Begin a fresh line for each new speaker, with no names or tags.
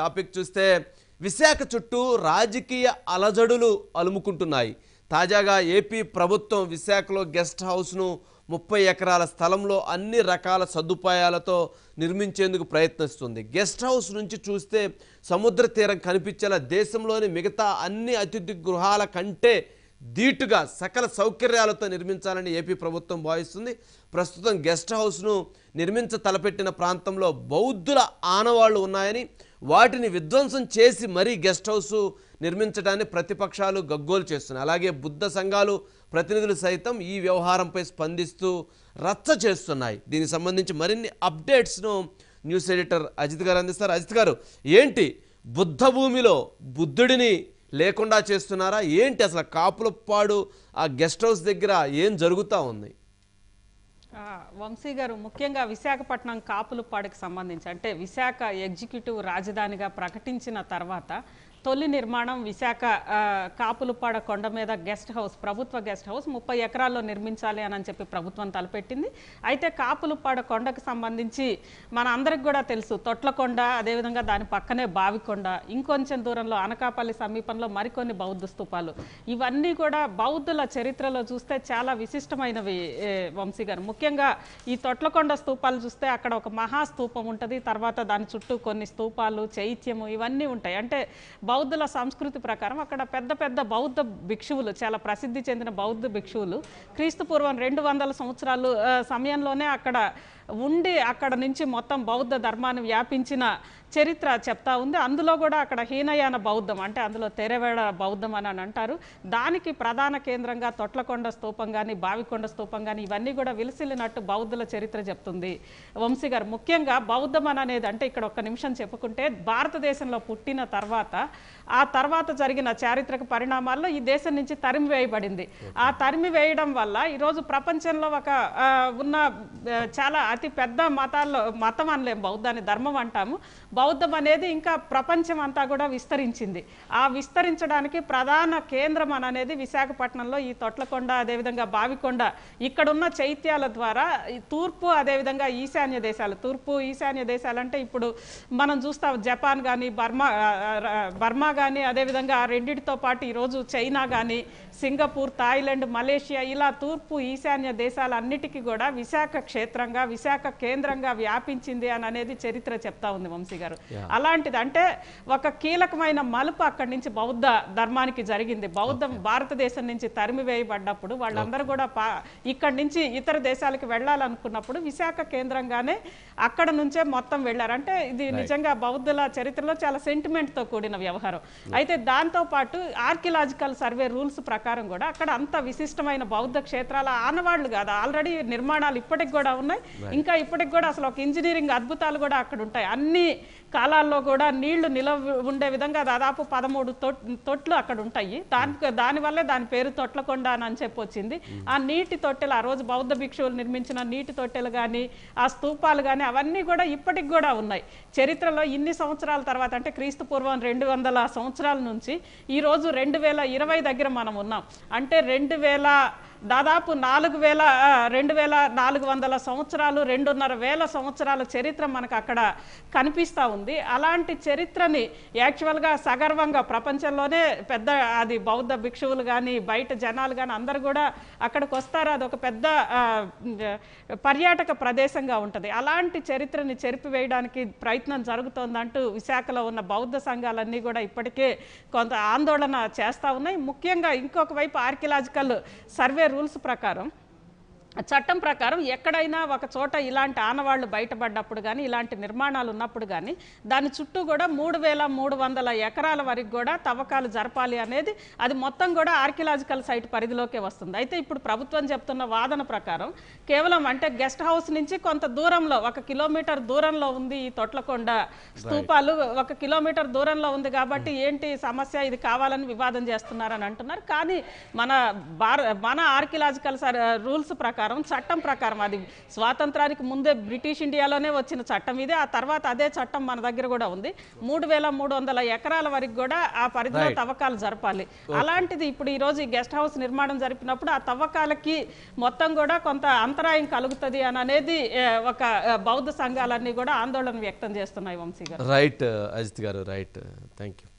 Topic చూస్తే విశాఖ చుట్టూ రాజకీయ అలజడులు అలుముకుంటున్నాయి తాజాగా ఏపీ ప్రభుత్వం విశాఖలో గెస్ట్ హౌస్ను ముప్పై ఎకరాల స్థలంలో అన్ని రకాల సదుపాయాలతో నిర్మించేందుకు ప్రయత్నిస్తుంది గెస్ట్ హౌస్ నుంచి చూస్తే సముద్ర తీరం కనిపించేలా దేశంలోని మిగతా అన్ని అతిథి గృహాల కంటే ధీటుగా సకల సౌకర్యాలతో నిర్మించాలని ఏపీ ప్రభుత్వం భావిస్తుంది ప్రస్తుతం గెస్ట్ హౌస్ను నిర్మించ తలపెట్టిన ప్రాంతంలో బౌద్ధుల ఆనవాళ్లు ఉన్నాయని వాటిని విధ్వంసం చేసి మరీ గెస్ట్ హౌస్ నిర్మించడాన్ని ప్రతిపక్షాలు గగ్గోలు చేస్తున్నాయి అలాగే బుద్ధ సంఘాలు ప్రతినిధులు సైతం ఈ వ్యవహారంపై స్పందిస్తూ రచ్చ చేస్తున్నాయి దీనికి సంబంధించి మరిన్ని అప్డేట్స్ను న్యూస్ ఎడిటర్ అజిత్ గారు అందిస్తారు అజిత్ గారు ఏంటి బుద్ధ భూమిలో బుద్ధుడిని లేకుండా చేస్తున్నారా ఏంటి అసలు కాపులప్పాడు ఆ గెస్ట్ హౌస్ దగ్గర ఏం జరుగుతూ ఉంది
వంశీ గారు ముఖ్యంగా విశాఖపట్నం కాపులపాడుకు సంబంధించి అంటే విశాఖ ఎగ్జిక్యూటివ్ రాజధానిగా ప్రకటించిన తర్వాత తొలి నిర్మాణం విశాఖ కాపులపాడ కొండ మీద గెస్ట్ హౌస్ ప్రభుత్వ గెస్ట్ హౌస్ ముప్పై ఎకరాల్లో నిర్మించాలి అని చెప్పి ప్రభుత్వం తలపెట్టింది అయితే కాపులపాడ కొండకు సంబంధించి మన అందరికి కూడా తెలుసు తొట్లకొండ అదేవిధంగా దాని పక్కనే బావికొండ ఇంకొంచెం దూరంలో అనకాపల్లి సమీపంలో మరికొన్ని బౌద్ధ స్థూపాలు ఇవన్నీ కూడా బౌద్ధుల చరిత్రలో చూస్తే చాలా విశిష్టమైనవి వంశీ గారు ముఖ్యంగా ఈ తొట్లకొండ స్థూపాలు చూస్తే అక్కడ ఒక మహాస్తూపం ఉంటుంది తర్వాత దాని చుట్టూ కొన్ని స్థూపాలు చైత్యము ఇవన్నీ ఉంటాయి అంటే బౌద్ధుల సంస్కృతి ప్రకారం అక్కడ పెద్ద పెద్ద బౌద్ధ భిక్షువులు చాలా ప్రసిద్ధి చెందిన బౌద్ధ భిక్షువులు క్రీస్తుపూర్వం రెండు వందల సంవత్సరాలు సమయంలోనే అక్కడ ఉండి అక్కడ నుంచి మొత్తం బౌద్ధ ధర్మాన్ని వ్యాపించిన చరిత్ర చెప్తా ఉంది అందులో కూడా అక్కడ హీనయాన బౌద్ధం అంటే అందులో తెరవేడ బౌద్ధం అని అంటారు దానికి ప్రధాన కేంద్రంగా తొట్లకొండ స్తూపం కానీ బావికొండ స్తూపం కానీ ఇవన్నీ కూడా విలిసిల్లినట్టు బౌద్ధుల చరిత్ర చెప్తుంది వంశీ గారు ముఖ్యంగా బౌద్ధం అనేది అంటే ఇక్కడ ఒక్క నిమిషం చెప్పుకుంటే భారతదేశంలో పుట్టిన తర్వాత ఆ తర్వాత జరిగిన చారిత్రక పరిణామాల్లో ఈ దేశం నుంచి తరిమి వేయబడింది ఆ తరిమి వేయడం వల్ల ఈరోజు ప్రపంచంలో ఒక ఉన్న చాలా అతి పెద్ద మతాల్లో మతం అనలేం బౌద్ధాన్ని ధర్మం అంటాము బౌద్ధం అనేది ఇంకా ప్రపంచం అంతా కూడా విస్తరించింది ఆ విస్తరించడానికి ప్రధాన కేంద్రం అనేది విశాఖపట్నంలో ఈ తొట్లకొండ అదేవిధంగా బావికొండ ఇక్కడున్న చైత్యాల ద్వారా తూర్పు అదేవిధంగా ఈశాన్య దేశాలు తూర్పు ఈశాన్య దేశాలంటే ఇప్పుడు మనం చూస్తాం జపాన్ కానీ బర్మా బర్మా కానీ అదేవిధంగా ఆ రెండింటితో పాటు ఈరోజు చైనా కానీ సింగపూర్ థాయిలాండ్ మలేషియా ఇలా తూర్పు ఈశాన్య దేశాలన్నిటికీ కూడా విశాఖ క్షేత్రంగా విశాఖ విశాఖ కేంద్రంగా వ్యాపించింది అని అనేది చరిత్ర చెప్తా ఉంది వంశీ గారు అలాంటిది అంటే ఒక కీలకమైన మలుపు అక్కడి నుంచి బౌద్ధ ధర్మానికి జరిగింది బౌద్ధం భారతదేశం నుంచి తరిమి వేయబడ్డప్పుడు వాళ్ళందరూ కూడా ఇక్కడి నుంచి ఇతర దేశాలకు వెళ్ళాలనుకున్నప్పుడు విశాఖ కేంద్రంగానే అక్కడ నుంచే మొత్తం వెళ్ళారు అంటే ఇది నిజంగా బౌద్ధుల చరిత్రలో చాలా సెంటిమెంట్తో కూడిన వ్యవహారం అయితే దాంతో పాటు ఆర్కియలాజికల్ సర్వే రూల్స్ ప్రకారం కూడా అక్కడ అంత విశిష్టమైన బౌద్ధ క్షేత్రాల ఆనవాళ్లు కాదు ఆల్రెడీ నిర్మాణాలు ఇప్పటికి కూడా ఉన్నాయి ఇంకా ఇప్పటికి కూడా అసలు ఒక ఇంజనీరింగ్ అద్భుతాలు కూడా అక్కడ ఉంటాయి అన్ని కాలాల్లో కూడా నీళ్లు నిలవ ఉండే విధంగా దాదాపు పదమూడు తొట్లు అక్కడ ఉంటాయి దాని దానివల్లే దాని పేరు తొట్లకొండ అని చెప్పి వచ్చింది ఆ నీటి తొట్టెలు ఆ రోజు బౌద్ధ భిక్షువులు నిర్మించిన నీటి తొట్టెలు కానీ ఆ స్తూపాలు కానీ అవన్నీ కూడా ఇప్పటికి కూడా ఉన్నాయి చరిత్రలో ఇన్ని సంవత్సరాల తర్వాత అంటే క్రీస్తు పూర్వం రెండు వందల సంవత్సరాల నుంచి ఈరోజు రెండు వేల ఇరవై దగ్గర మనం ఉన్నాం అంటే రెండు వేల దాదాపు నాలుగు వేల రెండు వేల నాలుగు వందల సంవత్సరాలు రెండున్నర వేల సంవత్సరాల చరిత్ర మనకు అక్కడ కనిపిస్తూ ఉంది అలాంటి చరిత్రని యాక్చువల్గా సగర్వంగా ప్రపంచంలోనే పెద్ద అది బౌద్ధ భిక్షువులు కానీ బయట జనాలు కానీ అందరు కూడా అక్కడికి వస్తారు అది ఒక పెద్ద పర్యాటక ప్రదేశంగా ఉంటుంది అలాంటి చరిత్రని చెరిపివేయడానికి ప్రయత్నం జరుగుతోందంటూ విశాఖలో ఉన్న బౌద్ధ సంఘాలన్నీ కూడా ఇప్పటికే కొంత ఆందోళన చేస్తూ ఉన్నాయి ముఖ్యంగా ఇంకొక వైపు ఆర్కియలాజికల్ సర్వే రూల్స్ ప్రకారం చట్టం ప్రకారం ఎక్కడైనా ఒక చోట ఇలాంటి ఆనవాళ్లు బయటపడ్డప్పుడు కానీ ఇలాంటి నిర్మాణాలు ఉన్నప్పుడు కానీ దాని చుట్టూ కూడా మూడు వేల మూడు వందల ఎకరాల వరకు కూడా తవ్వకాలు జరపాలి అనేది అది మొత్తం కూడా ఆర్కియలాజికల్ సైట్ పరిధిలోకే వస్తుంది అయితే ఇప్పుడు ప్రభుత్వం చెప్తున్న వాదన ప్రకారం కేవలం అంటే గెస్ట్ హౌస్ నుంచి కొంత దూరంలో ఒక కిలోమీటర్ దూరంలో ఉంది ఈ తొట్లకొండ స్థూపాలు ఒక కిలోమీటర్ దూరంలో ఉంది కాబట్టి hmm. ఏంటి సమస్య ఇది కావాలని వివాదం చేస్తున్నారని అంటున్నారు కానీ మన భార మన ఆర్కియలాజికల్ రూల్స్ ప్రకారం ప్రకారం చట్టం ప్రకారం అది స్వాతంత్రానికి ముందే బ్రిటిష్ ఇండియాలోనే వచ్చిన చట్టం ఇది ఆ తర్వాత అదే చట్టం మన దగ్గర కూడా ఉంది మూడు వేల మూడు వందల ఎకరాల వరకు కూడా ఆ పరిధిలో తవ్వకాలు జరపాలి అలాంటిది ఇప్పుడు ఈ రోజు ఈ గెస్ట్ హౌస్ నిర్మాణం జరిపినప్పుడు ఆ తవ్వకాలకి మొత్తం కూడా కొంత అంతరాయం కలుగుతుంది అని అనేది ఒక బౌద్ధ సంఘాలన్నీ కూడా ఆందోళన వ్యక్తం చేస్తున్నాయి వంశీ గారు
రైట్ అజిత్ గారు రైట్ థ్యాంక్ యూ